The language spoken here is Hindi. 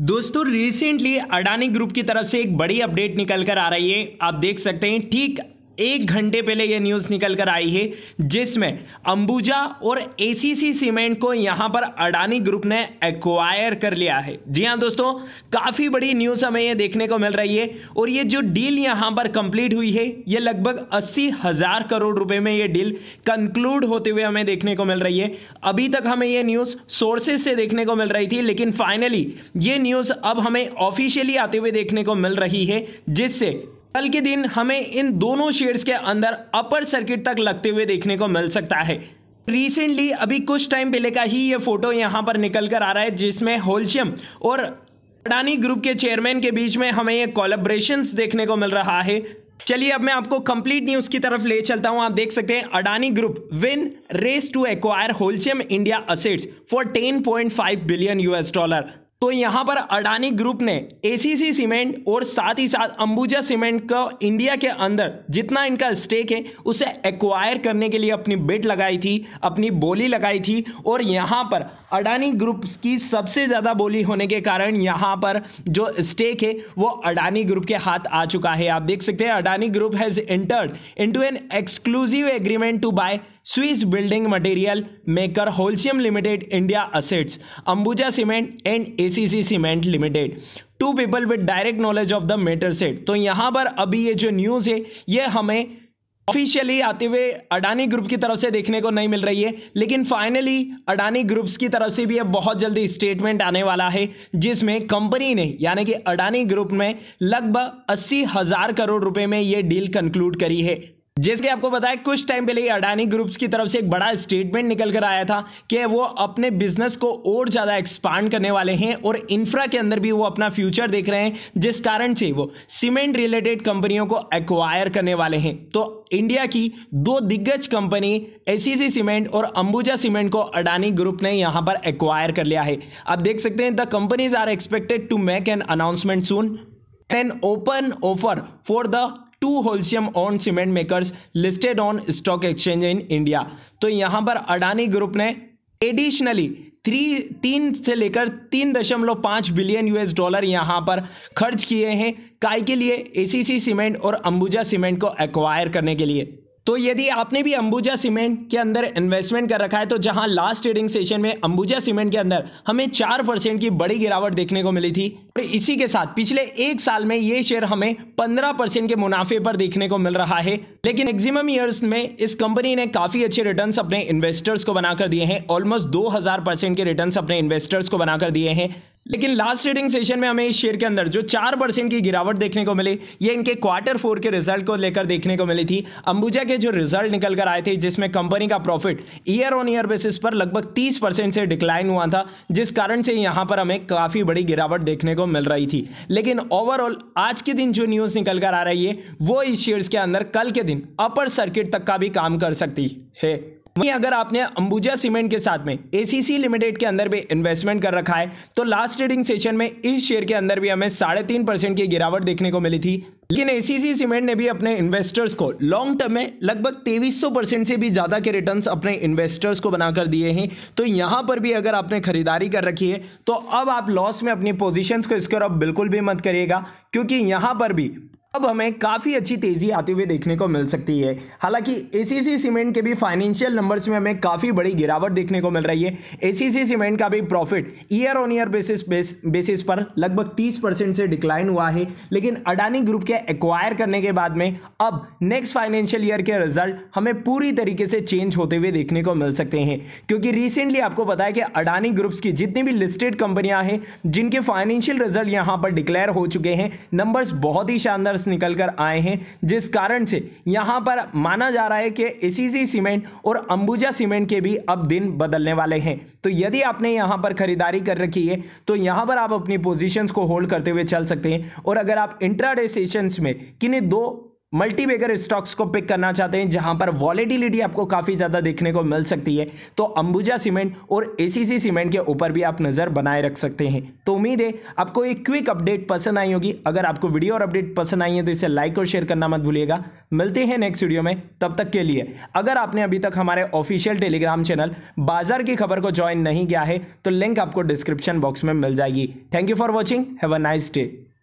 दोस्तों रिसेंटली अडानी ग्रुप की तरफ से एक बड़ी अपडेट निकल कर आ रही है आप देख सकते हैं ठीक एक घंटे पहले यह न्यूज़ निकल कर आई है जिसमें अंबुजा और एसीसी सीमेंट को यहाँ पर अडानी ग्रुप ने एक्वायर कर लिया है जी हाँ दोस्तों काफ़ी बड़ी न्यूज़ हमें यह देखने को मिल रही है और ये जो डील यहाँ पर कंप्लीट हुई है ये लगभग अस्सी हज़ार करोड़ रुपए में ये डील कंक्लूड होते हुए हमें देखने को मिल रही है अभी तक हमें यह न्यूज़ सोर्सेज से देखने को मिल रही थी लेकिन फाइनली ये न्यूज़ अब हमें ऑफिशियली आते हुए देखने को मिल रही है जिससे कल के दिन हमें इन दोनों शेयर्स के अंदर अपर सर्किट तक लगते हुए देखने को मिल सकता है रिसेंटली अभी कुछ टाइम पहले का ही ये फोटो यहाँ पर निकल कर आ रहा है जिसमें होल्शियम और अडानी ग्रुप के चेयरमैन के बीच में हमें ये कोलेब्रेशन देखने को मिल रहा है चलिए अब मैं आपको कंप्लीट न्यूज की तरफ ले चलता हूं आप देख सकते हैं Adani group win race to acquire Holcim India assets for 10.5 billion US dollar तो यहाँ पर अडानी ग्रुप ने एसीसी सीमेंट और साथ ही साथ अंबुजा सीमेंट का इंडिया के अंदर जितना इनका स्टेक है उसे एक्वायर करने के लिए अपनी बेट लगाई थी अपनी बोली लगाई थी और यहाँ पर अडानी ग्रुप की सबसे ज़्यादा बोली होने के कारण यहाँ पर जो स्टेक है वो अडानी ग्रुप के हाथ आ चुका है आप देख सकते हैं Adani group has entered in an exclusive agreement to buy Swiss building material maker Holcim limited India assets Ambuja cement and ACC cement limited to people with direct knowledge of the matter said तो यहाँ पर अभी ये जो न्यूज़ है ये हमें ऑफिशियली आते हुए अडानी ग्रुप की तरफ से देखने को नहीं मिल रही है लेकिन फाइनली अडानी ग्रुप्स की तरफ से भी अब बहुत जल्दी स्टेटमेंट आने वाला है जिसमें कंपनी ने यानी कि अडानी ग्रुप में लगभग अस्सी हज़ार करोड़ रुपए में ये डील कंक्लूड करी है जैसे आपको बताया कुछ टाइम पहले अडानी ग्रुप्स की तरफ से एक बड़ा स्टेटमेंट निकल कर आया था कि वो अपने बिजनेस को और ज़्यादा एक्सपांड करने वाले हैं और इंफ्रा के अंदर भी वो अपना फ्यूचर देख रहे हैं जिस कारण से वो सीमेंट रिलेटेड कंपनियों को एक्वायर करने वाले हैं तो इंडिया की दो दिग्गज कंपनी एसीसी सीमेंट और अंबुजा सीमेंट को अडानी ग्रुप ने यहां पर एक्वायर कर लिया है आप देख सकते हैं the companies are expected to make an announcement soon an open offer for the two Holcim owned cement makers listed on stock exchange in India तो यहाँ पर अडानी ग्रुप ने एडिशनली थ्री तीन से लेकर तीन दशमलव पाँच बिलियन यूएस डॉलर यहां पर खर्च किए हैं काय के लिए एसीसी सीमेंट और अंबुजा सीमेंट को एक्वायर करने के लिए तो यदि आपने भी अंबुजा सीमेंट के अंदर इन्वेस्टमेंट कर रखा है तो जहां लास्ट ट्रेडिंग सेशन में अंबुजा सीमेंट के अंदर हमें चार परसेंट की बड़ी गिरावट देखने को मिली थी और इसी के साथ पिछले एक साल में ये शेयर हमें पंद्रह परसेंट के मुनाफे पर देखने को मिल रहा है लेकिन मैक्सिमम ईयर्स में इस कंपनी ने काफी अच्छे रिटर्न अपने इन्वेस्टर्स को बनाकर दिए हैं ऑलमोस्ट दो के रिटर्न अपने इन्वेस्टर्स को बनाकर दिए हैं लेकिन लास्ट ट्रेडिंग सेशन में हमें इस शेयर के अंदर जो चार परसेंट की गिरावट देखने को मिली ये इनके क्वार्टर फोर के रिजल्ट को लेकर देखने को मिली थी अंबुजा के जो रिजल्ट निकल कर आए थे जिसमें कंपनी का profit year on year basis पर लगभग तीस परसेंट से डिक्लाइन हुआ था जिस कारण से यहाँ पर हमें काफ़ी बड़ी गिरावट देखने को मिल रही थी लेकिन ओवरऑल आज के दिन जो न्यूज़ निकल कर आ रही है वो इस शेयर्स के अंदर कल के दिन अपर सर्किट तक का भी काम कर सकती है वहीं अगर आपने अंबुजा सीमेंट के साथ में एसीसी लिमिटेड के अंदर भी इन्वेस्टमेंट कर रखा है तो लास्ट ट्रेडिंग सेशन में इस शेयर के अंदर भी हमें साढ़े तीन परसेंट की गिरावट देखने को मिली थी लेकिन एसीसी सीमेंट ने भी अपने इन्वेस्टर्स को लॉन्ग टर्म में लगभग तेईस परसेंट से भी ज्यादा के रिटर्न अपने इन्वेस्टर्स को बनाकर दिए हैं तो यहां पर भी अगर आपने खरीदारी कर रखी है तो अब आप लॉस में अपनी पोजिशन को स्कोर अब बिल्कुल भी मत करिएगा क्योंकि यहां पर भी अब हमें काफ़ी अच्छी तेज़ी आते हुए देखने को मिल सकती है हालांकि एसीसी सीमेंट के भी फाइनेंशियल नंबर्स में हमें काफ़ी बड़ी गिरावट देखने को मिल रही है एसीसी सीमेंट का भी profit year on year basis basis पर लगभग 30 परसेंट से डिक्लाइन हुआ है लेकिन अडानी ग्रुप के एक्वायर करने के बाद में अब नेक्स्ट फाइनेंशियल ईयर के रिजल्ट हमें पूरी तरीके से चेंज होते हुए देखने को मिल सकते हैं क्योंकि रिसेंटली आपको पता है कि अडानी ग्रुप्स की जितनी भी लिस्टेड कंपनियां हैं जिनके फाइनेंशियल रिजल्ट यहाँ पर डिक्लेयर हो चुके हैं नंबर्स बहुत ही शानदार निकल कर आए हैं जिस कारण से यहाँ पर माना जा रहा है कि एसीसी सीमेंट और अंबुजा सीमेंट के भी अब दिन बदलने वाले हैं तो यदि आपने यहाँ पर खरीदारी कर रखी है तो यहाँ पर आप अपनी पोजिशन को होल्ड करते हुए चल सकते हैं और अगर आप इंट्राडे सेशंस में किन्हीं दो मल्टीबेगर स्टॉक्स को पिक करना चाहते हैं जहां पर वॉलेटिलिटी आपको काफ़ी ज़्यादा देखने को मिल सकती है तो अंबुजा सीमेंट और एसीसी सीमेंट के ऊपर भी आप नज़र बनाए रख सकते हैं तो उम्मीद है आपको एक क्विक अपडेट पसंद आई होगी अगर आपको वीडियो और अपडेट पसंद आई है तो इसे लाइक और शेयर करना मत भूलिएगा मिलते हैं नेक्स्ट वीडियो में तब तक के लिए अगर आपने अभी तक हमारे ऑफिशियल टेलीग्राम चैनल बाजार की खबर को ज्वाइन नहीं किया है तो लिंक आपको डिस्क्रिप्शन बॉक्स में मिल जाएगी thank you for watching have a nice day